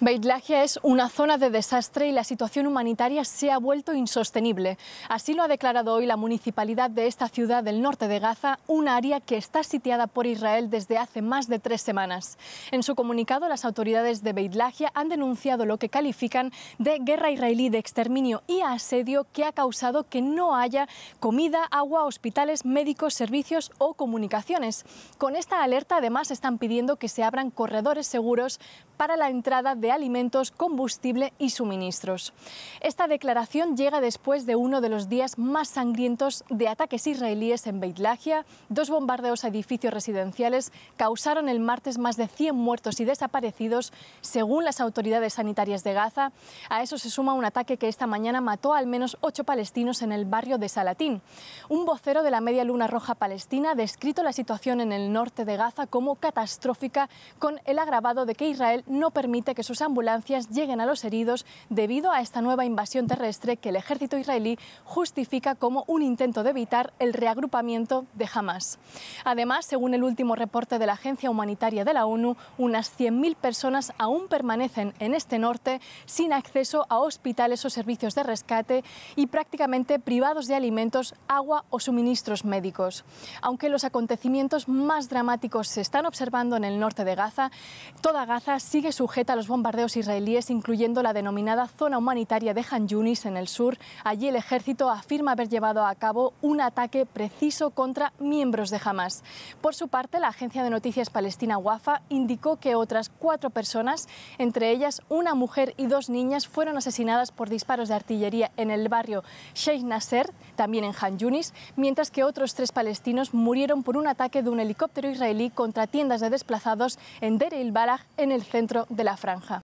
Beitlagia es una zona de desastre y la situación humanitaria se ha vuelto insostenible. Así lo ha declarado hoy la municipalidad de esta ciudad del norte de Gaza, un área que está sitiada por Israel desde hace más de tres semanas. En su comunicado, las autoridades de Beitlagia han denunciado lo que califican de guerra israelí de exterminio y asedio que ha causado que no haya comida, agua, hospitales, médicos, servicios o comunicaciones. Con esta alerta, además, están pidiendo que se abran corredores seguros para la entrada de alimentos, combustible y suministros. Esta declaración llega después de uno de los días más sangrientos de ataques israelíes en Beit Lahia. Dos bombardeos a edificios residenciales causaron el martes más de 100 muertos y desaparecidos, según las autoridades sanitarias de Gaza. A eso se suma un ataque que esta mañana mató al menos ocho palestinos en el barrio de Salatín. Un vocero de la Media Luna Roja Palestina ha descrito la situación en el norte de Gaza como catastrófica, con el agravado de que Israel no permite que sus ambulancias lleguen a los heridos debido a esta nueva invasión terrestre que el ejército israelí justifica como un intento de evitar el reagrupamiento de Hamas. Además, según el último reporte de la Agencia Humanitaria de la ONU, unas 100.000 personas aún permanecen en este norte sin acceso a hospitales o servicios de rescate y prácticamente privados de alimentos, agua o suministros médicos. Aunque los acontecimientos más dramáticos se están observando en el norte de Gaza, toda Gaza sigue sujeta a los bombardeos bombardeos israelíes, incluyendo la denominada zona humanitaria de Han Yunis en el sur. Allí el ejército afirma haber llevado a cabo un ataque preciso contra miembros de Hamas. Por su parte, la agencia de noticias palestina Wafa indicó que otras cuatro personas, entre ellas una mujer y dos niñas, fueron asesinadas por disparos de artillería en el barrio Sheikh Nasser, también en Han Yunis, mientras que otros tres palestinos murieron por un ataque de un helicóptero israelí contra tiendas de desplazados en Deir el Balag, en el centro de la franja.